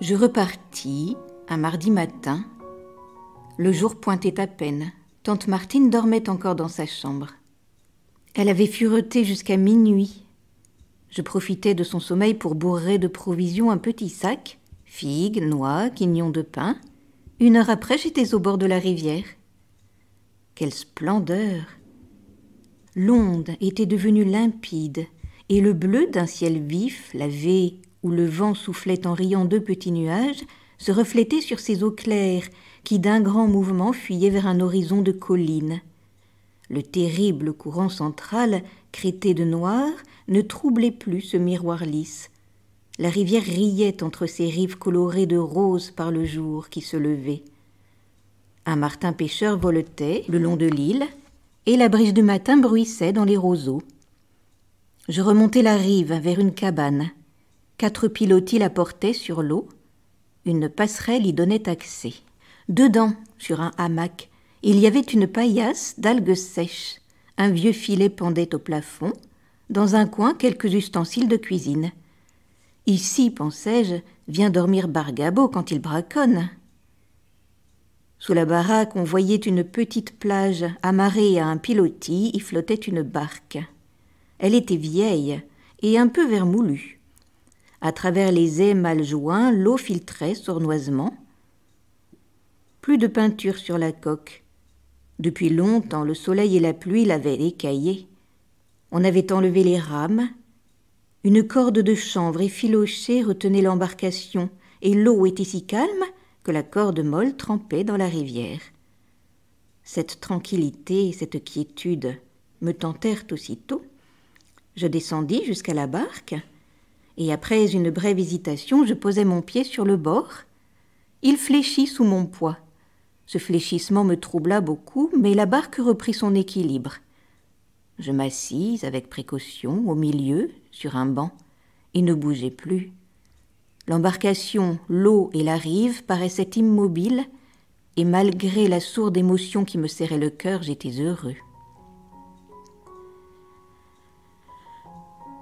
Je repartis un mardi matin. Le jour pointait à peine. Tante Martine dormait encore dans sa chambre. Elle avait fureté jusqu'à minuit. Je profitais de son sommeil pour bourrer de provisions un petit sac, figues, noix, quignons de pain. Une heure après, j'étais au bord de la rivière. Quelle splendeur L'onde était devenue limpide et le bleu d'un ciel vif l'avait où le vent soufflait en riant deux petits nuages, se reflétaient sur ces eaux claires qui d'un grand mouvement fuyaient vers un horizon de collines. Le terrible courant central, crêté de noir, ne troublait plus ce miroir lisse. La rivière riait entre ses rives colorées de rose par le jour qui se levait. Un martin pêcheur voletait le long de l'île, et la brise du matin bruissait dans les roseaux. Je remontai la rive vers une cabane. Quatre pilotis la portaient sur l'eau. Une passerelle y donnait accès. Dedans, sur un hamac, il y avait une paillasse d'algues sèches. Un vieux filet pendait au plafond. Dans un coin, quelques ustensiles de cuisine. Ici, pensais-je, vient dormir Bargabo quand il braconne. Sous la baraque, on voyait une petite plage amarrée à un pilotis y flottait une barque. Elle était vieille et un peu vermoulue. À travers les ais mal joints, l'eau filtrait sournoisement. Plus de peinture sur la coque. Depuis longtemps, le soleil et la pluie l'avaient écaillée. On avait enlevé les rames. Une corde de chanvre effilochée retenait l'embarcation, et l'eau était si calme que la corde molle trempait dans la rivière. Cette tranquillité et cette quiétude me tentèrent aussitôt. Je descendis jusqu'à la barque et après une brève hésitation, je posai mon pied sur le bord. Il fléchit sous mon poids. Ce fléchissement me troubla beaucoup, mais la barque reprit son équilibre. Je m'assis avec précaution au milieu, sur un banc, et ne bougeai plus. L'embarcation, l'eau et la rive paraissaient immobiles, et malgré la sourde émotion qui me serrait le cœur, j'étais heureux.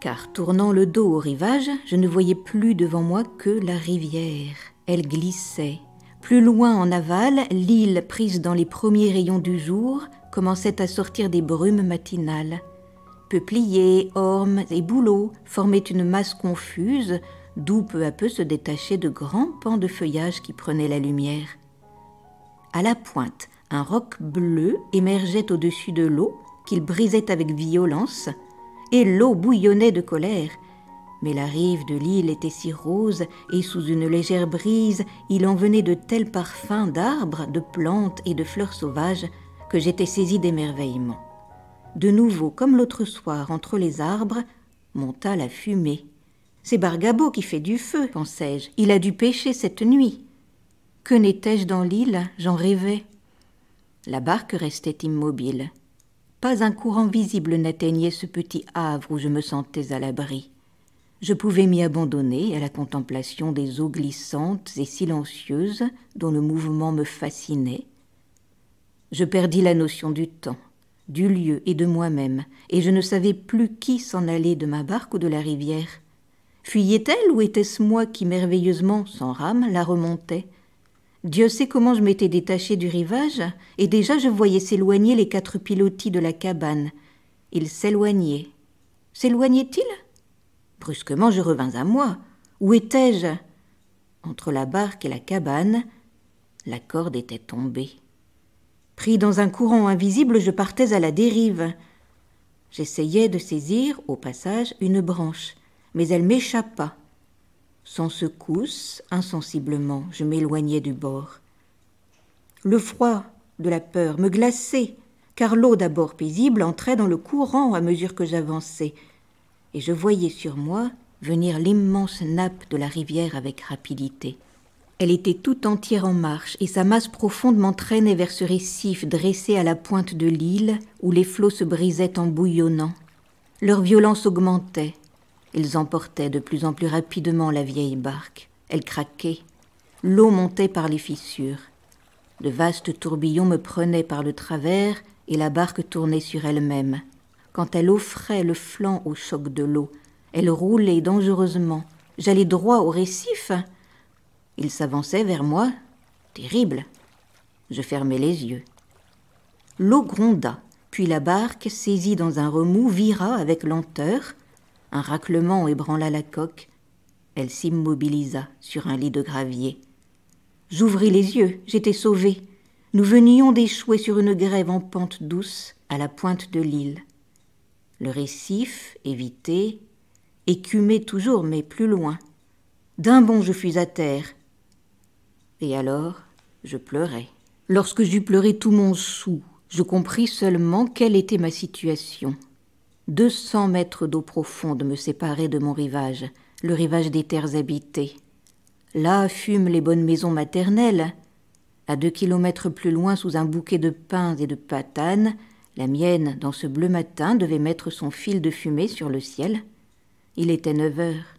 car tournant le dos au rivage, je ne voyais plus devant moi que la rivière. Elle glissait. Plus loin en aval, l'île prise dans les premiers rayons du jour commençait à sortir des brumes matinales. Peupliers, ormes et bouleaux formaient une masse confuse, d'où peu à peu se détachaient de grands pans de feuillage qui prenaient la lumière. À la pointe, un roc bleu émergeait au-dessus de l'eau qu'il brisait avec violence, et l'eau bouillonnait de colère. Mais la rive de l'île était si rose, et sous une légère brise, il en venait de tels parfums d'arbres, de plantes et de fleurs sauvages que j'étais saisi d'émerveillement. De nouveau, comme l'autre soir, entre les arbres, monta la fumée. C'est Bargabo qui fait du feu, pensai-je. Il a dû pêcher cette nuit. Que n'étais-je dans l'île J'en rêvais. La barque restait immobile. Pas un courant visible n'atteignait ce petit havre où je me sentais à l'abri. Je pouvais m'y abandonner à la contemplation des eaux glissantes et silencieuses dont le mouvement me fascinait. Je perdis la notion du temps, du lieu et de moi-même, et je ne savais plus qui s'en allait de ma barque ou de la rivière. Fuyait-elle ou était-ce moi qui merveilleusement, sans rame, la remontais Dieu sait comment je m'étais détaché du rivage, et déjà je voyais s'éloigner les quatre pilotis de la cabane. Ils s'éloignaient. S'éloignaient-ils Brusquement je revins à moi. Où étais-je Entre la barque et la cabane, la corde était tombée. Pris dans un courant invisible, je partais à la dérive. J'essayais de saisir, au passage, une branche, mais elle m'échappa. Sans secousse, insensiblement, je m'éloignais du bord. Le froid de la peur me glaçait, car l'eau d'abord paisible entrait dans le courant à mesure que j'avançais, et je voyais sur moi venir l'immense nappe de la rivière avec rapidité. Elle était tout entière en marche, et sa masse profonde m'entraînait vers ce récif dressé à la pointe de l'île, où les flots se brisaient en bouillonnant. Leur violence augmentait, ils emportaient de plus en plus rapidement la vieille barque. Elle craquait. L'eau montait par les fissures. De vastes tourbillons me prenaient par le travers et la barque tournait sur elle-même. Quand elle offrait le flanc au choc de l'eau, elle roulait dangereusement. J'allais droit au récif. Il s'avançait vers moi. Terrible. Je fermais les yeux. L'eau gronda, puis la barque, saisie dans un remous, vira avec lenteur, un raclement ébranla la coque. Elle s'immobilisa sur un lit de gravier. J'ouvris les yeux, j'étais sauvé. Nous venions d'échouer sur une grève en pente douce à la pointe de l'île. Le récif, évité, écumait toujours, mais plus loin. D'un bond, je fus à terre. Et alors, je pleurais. Lorsque j'eus pleuré tout mon sou, je compris seulement quelle était ma situation. Deux cents mètres d'eau profonde me séparaient de mon rivage, le rivage des terres habitées. Là fument les bonnes maisons maternelles. À deux kilomètres plus loin, sous un bouquet de pins et de patanes, la mienne, dans ce bleu matin, devait mettre son fil de fumée sur le ciel. Il était neuf heures.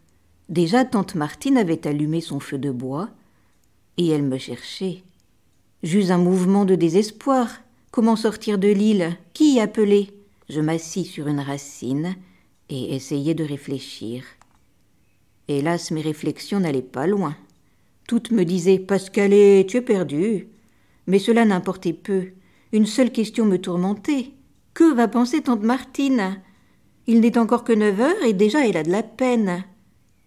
Déjà, tante Martine avait allumé son feu de bois, et elle me cherchait. J'eus un mouvement de désespoir. Comment sortir de l'île Qui y appeler je m'assis sur une racine et essayai de réfléchir. Hélas, mes réflexions n'allaient pas loin. Toutes me disaient Pascalet, tu es perdu. Mais cela n'importait peu. Une seule question me tourmentait. Que va penser tante Martine Il n'est encore que neuf heures et déjà elle a de la peine.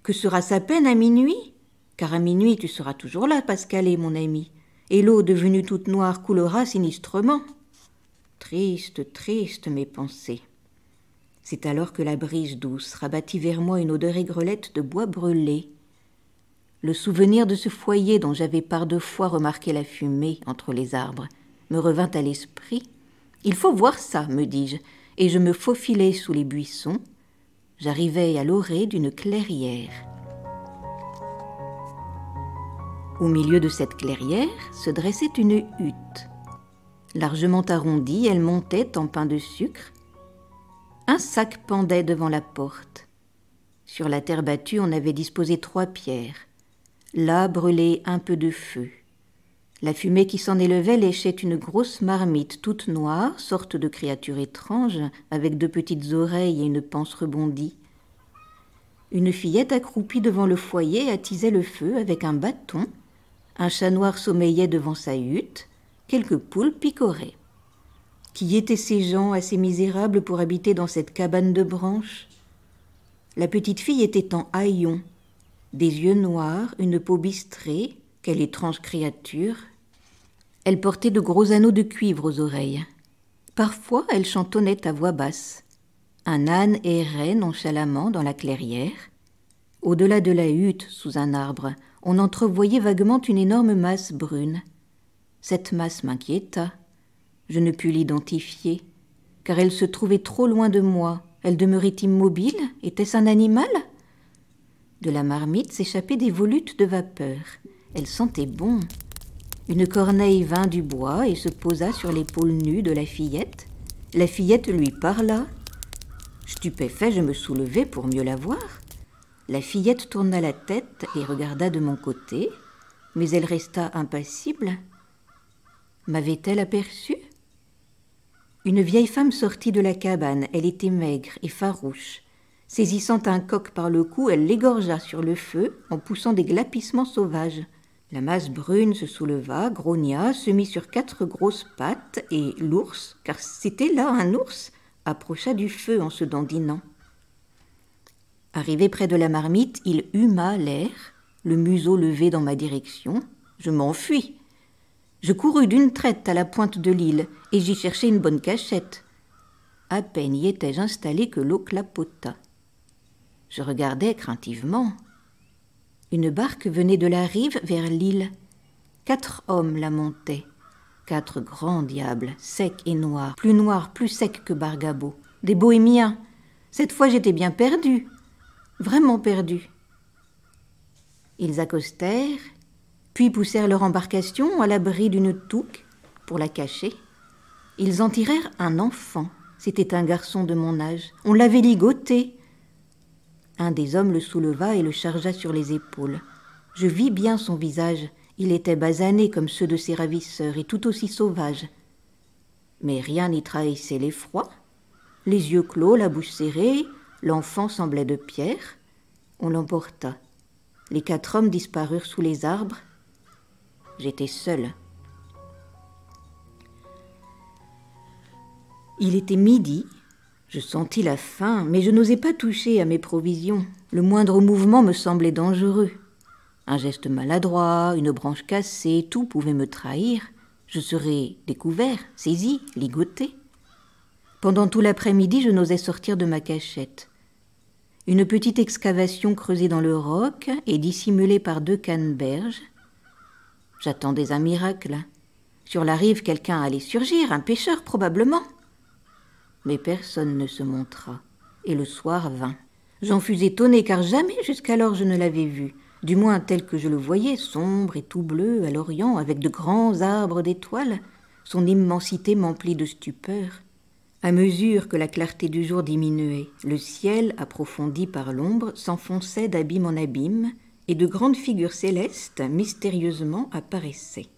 Que sera sa peine à minuit Car à minuit tu seras toujours là, Pascalet, mon ami. Et l'eau devenue toute noire coulera sinistrement. Triste, triste mes pensées. C'est alors que la brise douce rabattit vers moi une odeur aigrelette de bois brûlé. Le souvenir de ce foyer dont j'avais par deux fois remarqué la fumée entre les arbres me revint à l'esprit. Il faut voir ça, me dis-je, et je me faufilai sous les buissons. J'arrivai à l'orée d'une clairière. Au milieu de cette clairière se dressait une hutte. Largement arrondie, elle montait en pain de sucre. Un sac pendait devant la porte. Sur la terre battue, on avait disposé trois pierres. Là brûlait un peu de feu. La fumée qui s'en élevait léchait une grosse marmite toute noire, sorte de créature étrange, avec deux petites oreilles et une panse rebondie. Une fillette accroupie devant le foyer attisait le feu avec un bâton. Un chat noir sommeillait devant sa hutte quelques poules picoraient. Qui étaient ces gens assez misérables pour habiter dans cette cabane de branches La petite fille était en haillons, des yeux noirs, une peau bistrée, quelle étrange créature Elle portait de gros anneaux de cuivre aux oreilles. Parfois, elle chantonnait à voix basse. Un âne errait nonchalamment dans la clairière. Au-delà de la hutte, sous un arbre, on entrevoyait vaguement une énorme masse brune. Cette masse m'inquiéta. Je ne pus l'identifier, car elle se trouvait trop loin de moi. Elle demeurait immobile. Était-ce un animal De la marmite s'échappaient des volutes de vapeur. Elle sentait bon. Une corneille vint du bois et se posa sur l'épaule nue de la fillette. La fillette lui parla. Stupéfait, je me soulevai pour mieux la voir. La fillette tourna la tête et regarda de mon côté, mais elle resta impassible. M'avait-elle aperçue Une vieille femme sortit de la cabane. Elle était maigre et farouche. Saisissant un coq par le cou, elle l'égorgea sur le feu en poussant des glapissements sauvages. La masse brune se souleva, grogna, se mit sur quatre grosses pattes et l'ours, car c'était là un ours, approcha du feu en se dandinant. Arrivé près de la marmite, il huma l'air, le museau levé dans ma direction. Je m'enfuis. Je courus d'une traite à la pointe de l'île et j'y cherchai une bonne cachette. À peine y étais-je installé que l'eau clapota. Je regardais craintivement. Une barque venait de la rive vers l'île. Quatre hommes la montaient. Quatre grands diables, secs et noirs, plus noirs, plus secs que Bargabo. Des bohémiens. Cette fois j'étais bien perdu. Vraiment perdu. Ils accostèrent, puis poussèrent leur embarcation à l'abri d'une touque pour la cacher. Ils en tirèrent un enfant. C'était un garçon de mon âge. On l'avait ligoté. Un des hommes le souleva et le chargea sur les épaules. Je vis bien son visage. Il était basané comme ceux de ses ravisseurs et tout aussi sauvage. Mais rien n'y trahissait l'effroi. Les yeux clos, la bouche serrée, l'enfant semblait de pierre. On l'emporta. Les quatre hommes disparurent sous les arbres J'étais seule. Il était midi, je sentis la faim, mais je n'osais pas toucher à mes provisions. Le moindre mouvement me semblait dangereux. Un geste maladroit, une branche cassée, tout pouvait me trahir. Je serais découvert, saisi, ligoté. Pendant tout l'après-midi, je n'osais sortir de ma cachette. Une petite excavation creusée dans le roc et dissimulée par deux cannes berges J'attendais un miracle. Sur la rive, quelqu'un allait surgir, un pêcheur probablement. Mais personne ne se montra, et le soir vint. J'en fus étonné, car jamais jusqu'alors je ne l'avais vu, du moins tel que je le voyais, sombre et tout bleu à l'Orient, avec de grands arbres d'étoiles. Son immensité m'emplit de stupeur. À mesure que la clarté du jour diminuait, le ciel, approfondi par l'ombre, s'enfonçait d'abîme en abîme, et de grandes figures célestes mystérieusement apparaissaient.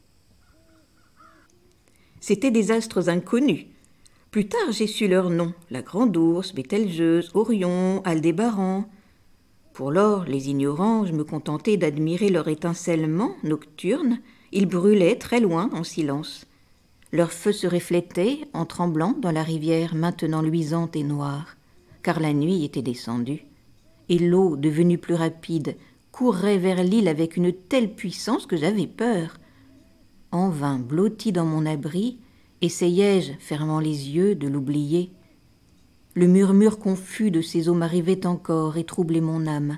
C'étaient des astres inconnus. Plus tard, j'ai su leurs noms la Grande Ourse, Bételgeuse, Orion, Aldébaran. Pour lors, les ignorants, je me contentais d'admirer leur étincellement nocturne. Ils brûlaient très loin en silence. Leur feu se reflétait en tremblant dans la rivière maintenant luisante et noire, car la nuit était descendue, et l'eau, devenue plus rapide, courait vers l'île avec une telle puissance que j'avais peur. En vain, blotti dans mon abri, essayai-je, fermant les yeux, de l'oublier. Le murmure confus de ces eaux m'arrivait encore et troublait mon âme.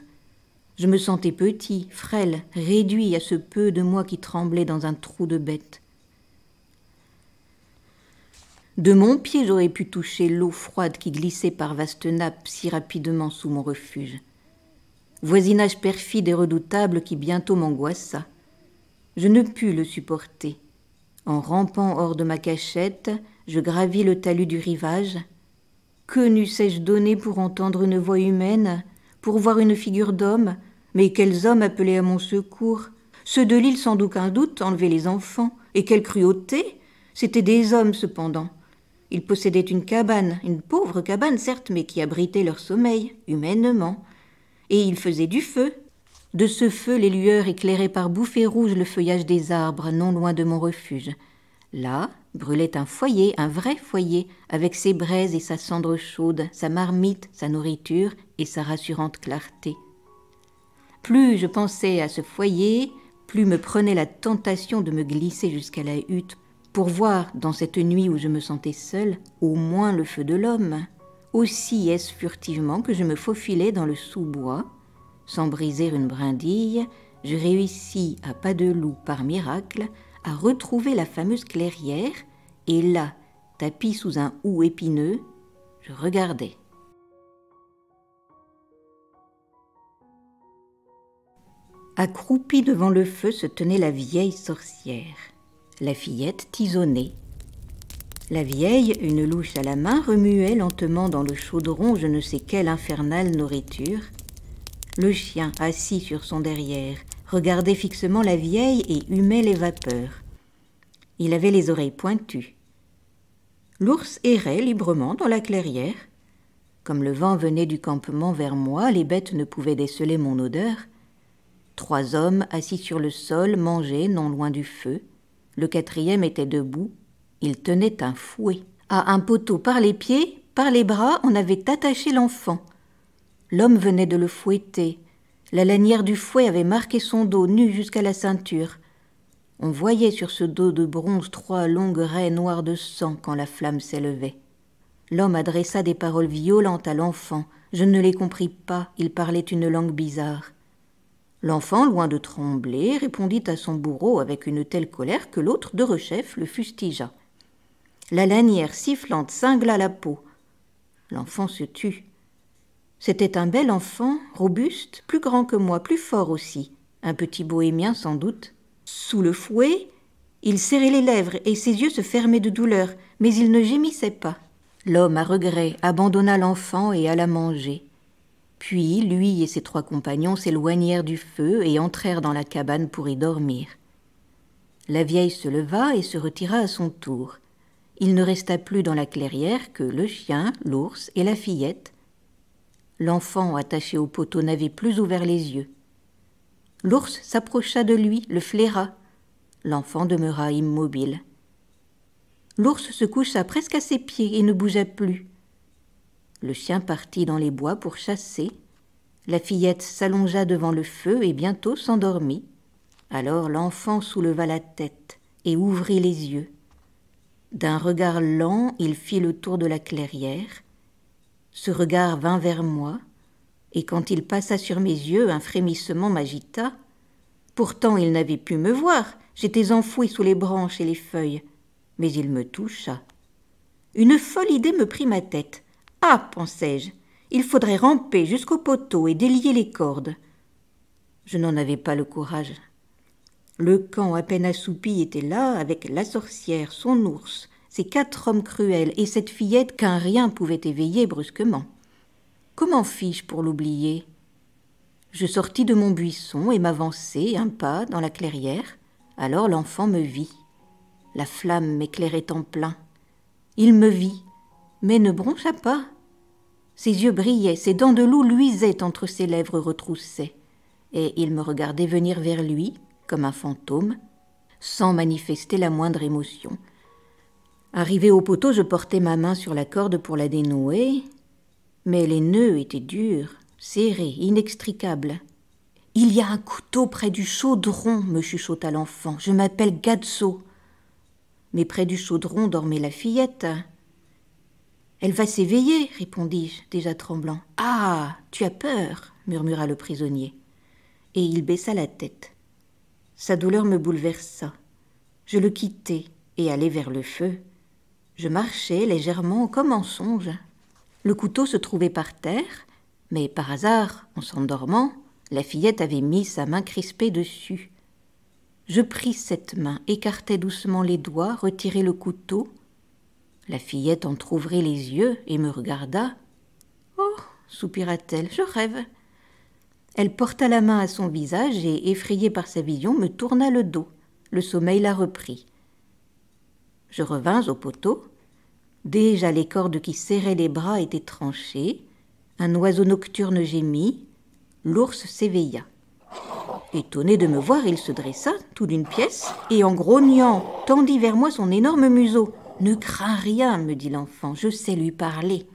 Je me sentais petit, frêle, réduit à ce peu de moi qui tremblait dans un trou de bête. De mon pied, j'aurais pu toucher l'eau froide qui glissait par vaste nappe si rapidement sous mon refuge voisinage perfide et redoutable qui bientôt m'angoissa. Je ne pus le supporter. En rampant hors de ma cachette, je gravis le talus du rivage. Que n'eussé-je donné pour entendre une voix humaine, pour voir une figure d'homme Mais quels hommes appelaient à mon secours Ceux de l'île, sans aucun doute, enlevaient les enfants. Et quelle cruauté C'étaient des hommes, cependant. Ils possédaient une cabane, une pauvre cabane, certes, mais qui abritait leur sommeil, humainement et il faisait du feu. De ce feu, les lueurs éclairaient par bouffées rouges le feuillage des arbres, non loin de mon refuge. Là brûlait un foyer, un vrai foyer, avec ses braises et sa cendre chaude, sa marmite, sa nourriture et sa rassurante clarté. Plus je pensais à ce foyer, plus me prenait la tentation de me glisser jusqu'à la hutte pour voir, dans cette nuit où je me sentais seule, au moins le feu de l'homme. Aussi est-ce furtivement que je me faufilais dans le sous-bois. Sans briser une brindille, je réussis à pas de loup par miracle à retrouver la fameuse clairière, et là, tapis sous un hou épineux, je regardais. Accroupie devant le feu se tenait la vieille sorcière. La fillette tisonnée la vieille, une louche à la main, remuait lentement dans le chaudron je ne sais quelle infernale nourriture. Le chien, assis sur son derrière, regardait fixement la vieille et humait les vapeurs. Il avait les oreilles pointues. L'ours errait librement dans la clairière. Comme le vent venait du campement vers moi, les bêtes ne pouvaient déceler mon odeur. Trois hommes assis sur le sol mangeaient non loin du feu. Le quatrième était debout, il tenait un fouet. À un poteau par les pieds, par les bras, on avait attaché l'enfant. L'homme venait de le fouetter. La lanière du fouet avait marqué son dos nu jusqu'à la ceinture. On voyait sur ce dos de bronze trois longues raies noires de sang quand la flamme s'élevait. L'homme adressa des paroles violentes à l'enfant. Je ne les compris pas, il parlait une langue bizarre. L'enfant, loin de trembler, répondit à son bourreau avec une telle colère que l'autre, de rechef, le fustigea. La lanière sifflante cingla la peau. L'enfant se tut. C'était un bel enfant, robuste, plus grand que moi, plus fort aussi, un petit bohémien sans doute. Sous le fouet, il serrait les lèvres et ses yeux se fermaient de douleur, mais il ne gémissait pas. L'homme, à regret, abandonna l'enfant et alla manger. Puis lui et ses trois compagnons s'éloignèrent du feu et entrèrent dans la cabane pour y dormir. La vieille se leva et se retira à son tour il ne resta plus dans la clairière que le chien, l'ours et la fillette. L'enfant attaché au poteau n'avait plus ouvert les yeux. L'ours s'approcha de lui, le flaira. L'enfant demeura immobile. L'ours se coucha presque à ses pieds et ne bougea plus. Le chien partit dans les bois pour chasser. La fillette s'allongea devant le feu et bientôt s'endormit. Alors l'enfant souleva la tête et ouvrit les yeux. D'un regard lent, il fit le tour de la clairière. Ce regard vint vers moi, et quand il passa sur mes yeux, un frémissement m'agita. Pourtant, il n'avait pu me voir, j'étais enfoui sous les branches et les feuilles. Mais il me toucha. Une folle idée me prit ma tête. Ah pensai-je, il faudrait ramper jusqu'au poteau et délier les cordes. Je n'en avais pas le courage. Le camp à peine assoupi était là, avec la sorcière, son ours, ces quatre hommes cruels et cette fillette qu'un rien pouvait éveiller brusquement. Comment fis-je pour l'oublier Je sortis de mon buisson et m'avançai un pas dans la clairière. Alors l'enfant me vit. La flamme m'éclairait en plein. Il me vit, mais ne broncha pas. Ses yeux brillaient, ses dents de loup luisaient entre ses lèvres retroussées, et il me regardait venir vers lui, comme un fantôme, sans manifester la moindre émotion. Arrivé au poteau, je portais ma main sur la corde pour la dénouer, mais les nœuds étaient durs, serrés, inextricables. Il y a un couteau près du chaudron, me chuchota l'enfant. Je m'appelle Gadso. Mais près du chaudron dormait la fillette. Elle va s'éveiller, répondis-je, déjà tremblant. Ah. Tu as peur, murmura le prisonnier. Et il baissa la tête. Sa douleur me bouleversa. Je le quittai et allai vers le feu. Je marchais légèrement comme en songe. Le couteau se trouvait par terre, mais par hasard, en s'endormant, la fillette avait mis sa main crispée dessus. Je pris cette main, écartai doucement les doigts, retirai le couteau. La fillette entr'ouvrit les yeux et me regarda. Oh soupira-t-elle, je rêve. Elle porta la main à son visage et, effrayée par sa vision, me tourna le dos. Le sommeil la reprit. Je revins au poteau. Déjà les cordes qui serraient les bras étaient tranchées. Un oiseau nocturne gémit. L'ours s'éveilla. Étonné de me voir, il se dressa, tout d'une pièce, et en grognant, tendit vers moi son énorme museau. Ne crains rien, me dit l'enfant, je sais lui parler.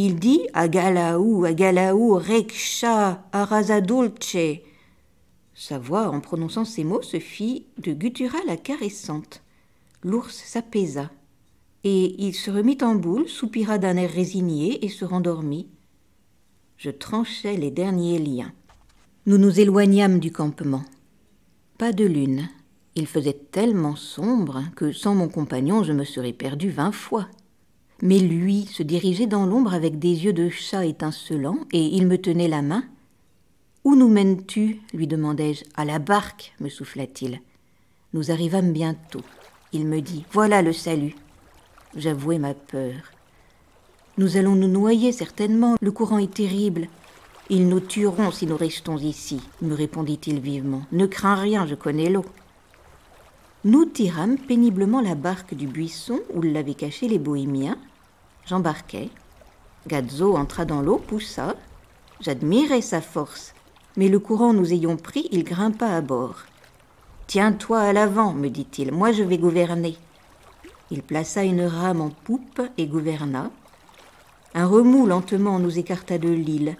Il dit Agalaou, Agalaou, Rekcha, Arasadulce. Sa voix, en prononçant ces mots, se fit de gutturale à caressante. L'ours s'apaisa, et il se remit en boule, soupira d'un air résigné et se rendormit. Je tranchai les derniers liens. Nous nous éloignâmes du campement. Pas de lune. Il faisait tellement sombre que sans mon compagnon je me serais perdu vingt fois mais lui se dirigeait dans l'ombre avec des yeux de chat étincelants, et il me tenait la main. Où nous mènes-tu lui demandai-je. À la barque, me souffla-t-il. Nous arrivâmes bientôt. Il me dit Voilà le salut. J'avouai ma peur. Nous allons nous noyer certainement, le courant est terrible. Ils nous tueront si nous restons ici, me répondit-il vivement. Ne crains rien, je connais l'eau. Nous tirâmes péniblement la barque du buisson où l'avaient caché les bohémiens. J'embarquai. Gazzo entra dans l'eau, poussa. J'admirais sa force, mais le courant nous ayant pris, il grimpa à bord. Tiens-toi à l'avant, me dit-il, moi je vais gouverner. Il plaça une rame en poupe et gouverna. Un remous lentement nous écarta de l'île.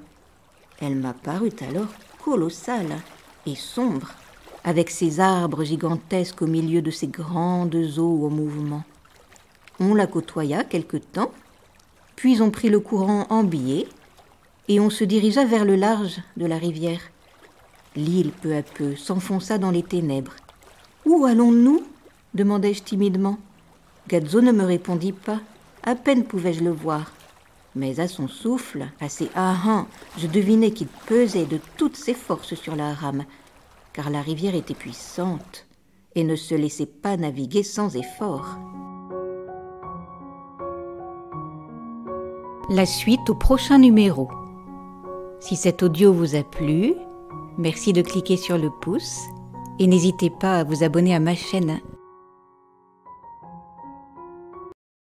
Elle m'apparut alors colossale et sombre avec ses arbres gigantesques au milieu de ses grandes eaux au mouvement. On la côtoya quelque temps, puis on prit le courant en biais et on se dirigea vers le large de la rivière. L'île, peu à peu, s'enfonça dans les ténèbres. Où allons-nous demandai-je timidement. Gazzo ne me répondit pas. À peine pouvais-je le voir. Mais à son souffle, à ses ahans, je devinais qu'il pesait de toutes ses forces sur la rame car la rivière était puissante et ne se laissait pas naviguer sans effort. La suite au prochain numéro. Si cet audio vous a plu, merci de cliquer sur le pouce et n'hésitez pas à vous abonner à ma chaîne